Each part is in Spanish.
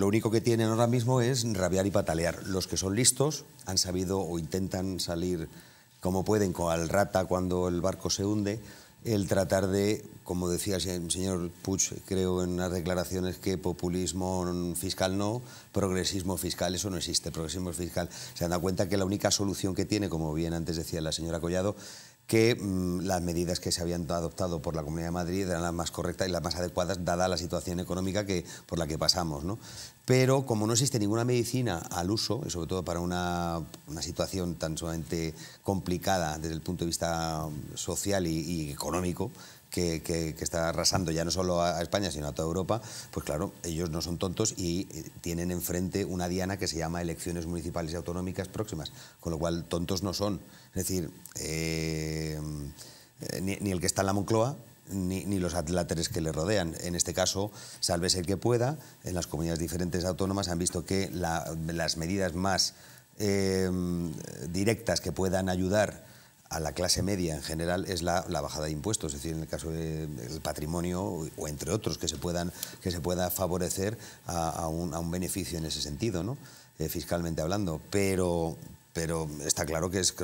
Lo único que tienen ahora mismo es rabiar y patalear. Los que son listos han sabido o intentan salir como pueden con al rata cuando el barco se hunde, el tratar de, como decía el señor Puch, creo en las declaraciones que populismo fiscal no, progresismo fiscal, eso no existe, progresismo fiscal. Se han dado cuenta que la única solución que tiene, como bien antes decía la señora Collado, que mm, las medidas que se habían adoptado por la Comunidad de Madrid eran las más correctas y las más adecuadas dada la situación económica que, por la que pasamos. Pero como no existe ninguna medicina al uso, y sobre todo para una, situación tan sumamente complicada desde el punto de vista social y económico, que, está arrasando ya no solo a España, sino a toda Europa, pues claro, ellos no son tontos y eh, tienen enfrente una diana que se llama elecciones municipales y autonómicas próximas, con lo cual tontos no son. Es decir, eh, eh, ni, el que está en la Moncloa, ni, los atláteres que le rodean. En este caso, salve el que pueda, en las comunidades diferentes autónomas han visto que las medidas más directas que puedan ayudar a la clase media en general es la, bajada de impuestos, es decir, en el caso del patrimonio o entre otros que se puedan que se pueda favorecer a, un, beneficio en ese sentido, ¿no? Eh, fiscalmente hablando, pero pero está claro que es,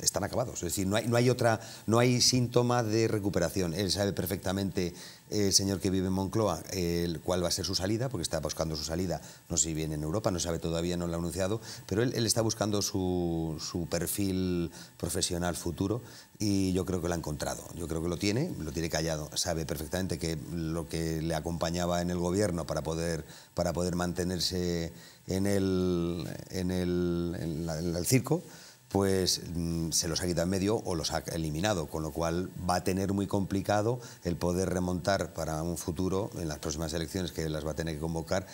están acabados. Es decir, no hay, no hay otra, no hay síntoma de recuperación. Él sabe perfectamente el señor que vive en Moncloa el cuál va a ser su salida, porque está buscando su salida, no sé si viene en Europa, no sabe todavía, no lo ha anunciado, pero él, él está buscando su, su, perfil profesional futuro y yo creo que lo ha encontrado. Yo creo que lo tiene, lo tiene callado. Sabe perfectamente que lo que le acompañaba en el gobierno para poder, para poder mantenerse en el, en el, en el circo, pues mm, se los ha quitado en medio o los ha eliminado, con lo cual va a tener muy complicado el poder remontar para un futuro en las próximas elecciones que las va a tener que convocar